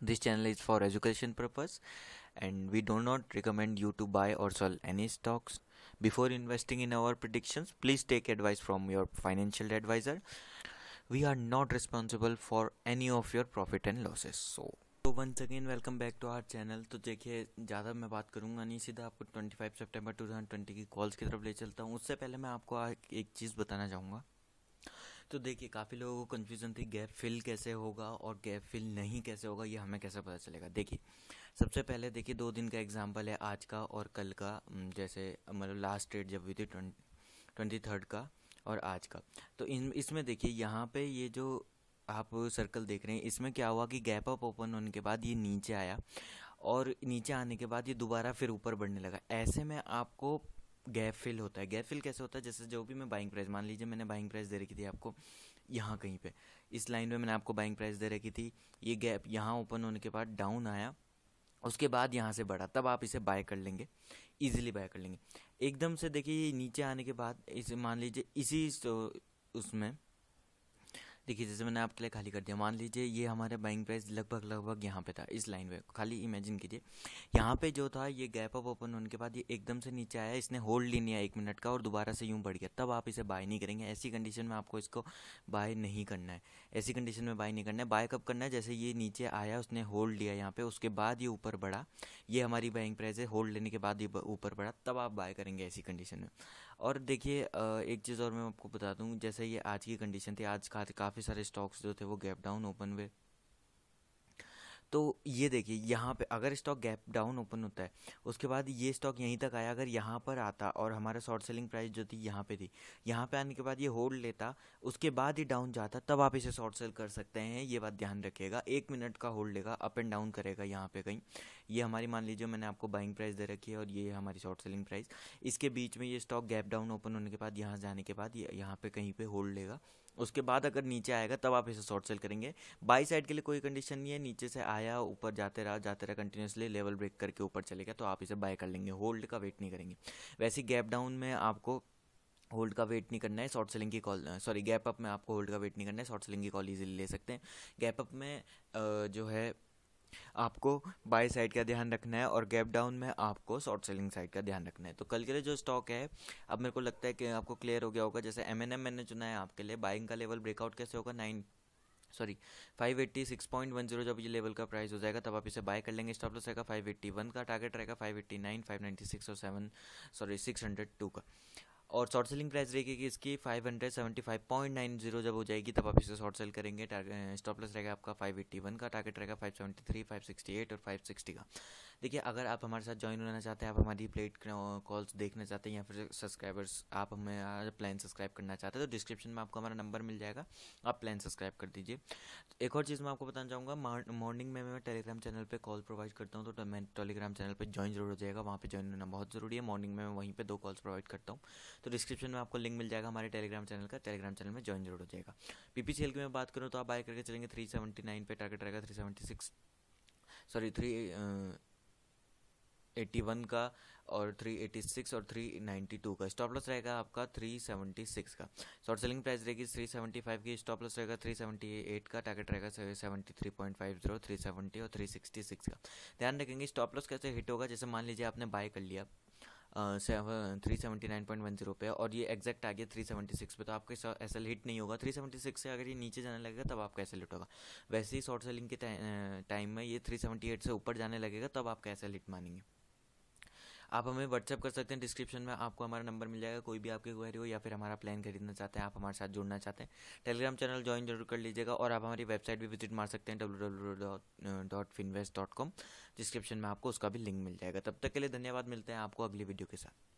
this channel is for education purpose and we do not recommend you to buy or sell any stocks before investing in our predictions please take advice from your financial advisor we are not responsible for any of your profit and losses so तो once again welcome back to our channel तो देखिए ज़्यादा मैं बात करूंगा नहीं सीधा आपको 25 सितंबर 2020 की कॉल्स की तरफ ले चलता हूँ उससे पहले मैं आपको एक चीज़ बताना चाहूँगा तो देखिए काफ़ी लोगों को कन्फ्यूज़न थी गैप फिल कैसे होगा और गैप फिल नहीं कैसे होगा ये हमें कैसे पता चलेगा देखिए सबसे पहले देखिए दो दिन का एग्जाम्पल है आज का और कल का जैसे मतलब लास्ट डेट जब हुई थी ट्वेंटी थर्ड का और आज का तो इन इसमें देखिए यहाँ पे ये जो आप सर्कल देख रहे हैं इसमें क्या हुआ कि गैप अप ओपन होने के बाद ये नीचे आया और नीचे आने के बाद ये दोबारा फिर ऊपर बढ़ने लगा ऐसे में आपको गैप फिल होता है गैप फिल कैसे होता है जैसे जो भी मैं बाइंग प्राइस मान लीजिए मैंने बाइंग प्राइस दे रखी थी आपको यहाँ कहीं पे इस लाइन में मैंने आपको बाइंग प्राइस दे रखी थी ये गैप यहाँ ओपन होने के बाद डाउन आया उसके बाद यहाँ से बढ़ा तब आप इसे बाय कर लेंगे इजीली बाय कर लेंगे एकदम से देखिए नीचे आने के बाद इसे मान लीजिए इसी उसमें देखिए जैसे मैंने आपके लिए खाली कर दिया मान लीजिए ये हमारा बाइंग प्राइस लगभग लगभग यहाँ पे था इस लाइन पे खाली इमेजिन कीजिए यहाँ पे जो था ये गैप अप ओपन होने के बाद ये एकदम से नीचे आया इसने होल्ड ले लिया एक मिनट का और दोबारा से यूँ बढ़ गया तब आप इसे बाय नहीं करेंगे ऐसी कंडीशन में आपको इसको बाय नहीं करना है ऐसी कंडीशन में बाय नहीं करना है बाय कब करना है जैसे ये नीचे आया उसने होल्ड लिया यहाँ पर उसके बाद ये ऊपर बढ़ा ये हमारी बाइंग प्राइस है होल्ड लेने के बाद ये ऊपर बढ़ा तब आप बाय करेंगे ऐसी कंडीशन में और देखिए एक चीज़ और मैं आपको बता दूँ जैसे ये आज की कंडीशन थी आज काफ़ी सारे स्टॉक्स जो थे वो गैप डाउन ओपन हुए तो ये देखिए यहाँ पे अगर स्टॉक गैप डाउन ओपन होता है उसके बाद ये स्टॉक यहीं तक आया अगर यहाँ पर आता और हमारा शॉर्ट सेलिंग प्राइस जो थी यहाँ पे थी यहाँ पे आने के बाद ये होल्ड लेता उसके बाद ही डाउन जाता तब आप इसे शॉर्ट सेल कर सकते हैं ये बात ध्यान रखिएगा एक मिनट का होल्ड लेगा अप एंड डाउन करेगा यहाँ पर कहीं ये हमारी मान लीजिए मैंने आपको बाइंग प्राइस दे रखी है और ये हमारी शॉर्ट सेलिंग प्राइस इसके बीच में ये स्टॉक गैप डाउन ओपन होने के बाद यहाँ जाने के बाद ये यहाँ पर कहीं पर होल्ड लेगा उसके बाद अगर नीचे आएगा तब आप इसे शॉर्ट सेल करेंगे बाई साइड के लिए कोई कंडीशन नहीं है नीचे से आया ऊपर जाते रहा जाते रहा कंटिन्यूसली लेवल ब्रेक करके ऊपर चले गया तो आप इसे बाय कर लेंगे होल्ड का वेट नहीं करेंगे वैसे गैप डाउन में आपको होल्ड का वेट नहीं करना है शॉर्ट सेलिंग की कॉल सॉरी गैप अप में आपको होल्ड का वेट नहीं करना है शॉर्ट सेलिंग की कॉल इजीली ले सकते हैं गैप अप में जो है आपको बाय साइड का ध्यान रखना है और गैप डाउन में आपको शॉर्ट सेलिंग साइड का ध्यान रखना है तो कल के लिए जो स्टॉक है अब मेरे को लगता है कि आपको क्लियर हो गया होगा जैसे एम एन एम मैंने चुना है आपके लिए बाइंग का लेवल ब्रेकआउट कैसे होगा nine sorry five eighty six point one zero जब ये लेवल का प्राइस हो जाएगा तब आप इसे बाय कर लेंगे स्टॉप लॉस रहेगा वन का टारगेट रहेगा five five nine ninety six और seven sorry six hundred two का और शॉर्ट सेलिंग प्राइस रहेगी इसकी five five hundred seventy point nine zero जब हो जाएगी तब आप इसे शॉर्ट सेल करेंगे स्टॉप लॉस रहेगा आपका फाइव एट्टी वन का टारगेट रहेगा five five seventy three sixty eight और फाइव सिक्सटी का देखिए अगर आप हमारे साथ ज्वाइन होना चाहते हैं आप हमारी प्लेट कॉल्स देखना चाहते हैं या फिर सब्सक्राइबर्स आप हमें प्लान सब्सक्राइब करना चाहते हैं तो डिस्क्रिप्शन में आपको हमारा नंबर मिल जाएगा आप प्लान सब्सक्राइब कर दीजिए तो एक और चीज़ मैं आपको बताना चाहूँगा मॉर्निंग में मैं टेलीग्राम चैनल पर कॉल प्रोवाइड करता हूँ तो मैं टेलीग्राम चैनल पर ज्वाइन जरूर हो जाएगा वहाँ पर ज्वाइन होना बहुत ज़रूरी है मॉर्निंग में मैं वहीं पर दो कॉल्स प्रोवाइड करता हूँ तो डिस्क्रिप्शन में आपको लिंक मिल जाएगा हमारे टेलीग्राम चैनल का टेलीग्राम चैनल में ज्वाइन जरूर हो जाएगा पीपीसीएल की मैं बात करूँ तो आप बाय करके चलेंगे थ्री सेवेंटी नाइन पे टारगेट रहेगा three seventy six sorry three eighty one का और थ्री एटी सिक्स और थ्री नाइन्टी टू का स्टॉप लॉस रहेगा आपका थ्री सेवेंटी सिक्स का शॉर्ट सेलिंग प्राइस रहेगी थ्री सेवेंटी फाइव की स्टॉप लॉस रहेगा थ्री सेवेंटी एट का टारगेट रहेगा seventy three point five zero three seventy और थ्री सिक्सटी सिक्स का ध्यान रखेंगे स्टॉप लॉस कैसे हिट होगा जैसे मान लीजिए आपने बाय कर लिया three seventy nine point one zero पे और ये एक्जैक्ट आ गया थ्री सेवेंटी सिक्स पे तो आपका एस एल हिट नहीं होगा थ्री सेवेंटी सिक्स से अगर ये नीचे जाने लगेगा तब आपका एस एल हिट होगा वैसे ही शॉर्ट सेलिंग के टाइम में ये थ्री सेवेंटी एट से ऊपर जाने लगेगा तब आपका एस एल हिट मानेंगे आप हमें व्हाट्सअप कर सकते हैं डिस्क्रिप्शन में आपको हमारा नंबर मिल जाएगा कोई भी आपकी क्वेरी हो या फिर हमारा प्लान खरीदना चाहते हैं आप हमारे साथ जुड़ना चाहते हैं टेलीग्राम चैनल ज्वाइन जरूर कर लीजिएगा और आप हमारी वेबसाइट भी विजिट मार सकते हैं डब्ल्यू डिस्क्रिप्शन में आपको उसका भी लिंक मिल जाएगा तब तक के लिए धन्यवाद मिलते हैं आपको अगली वीडियो के साथ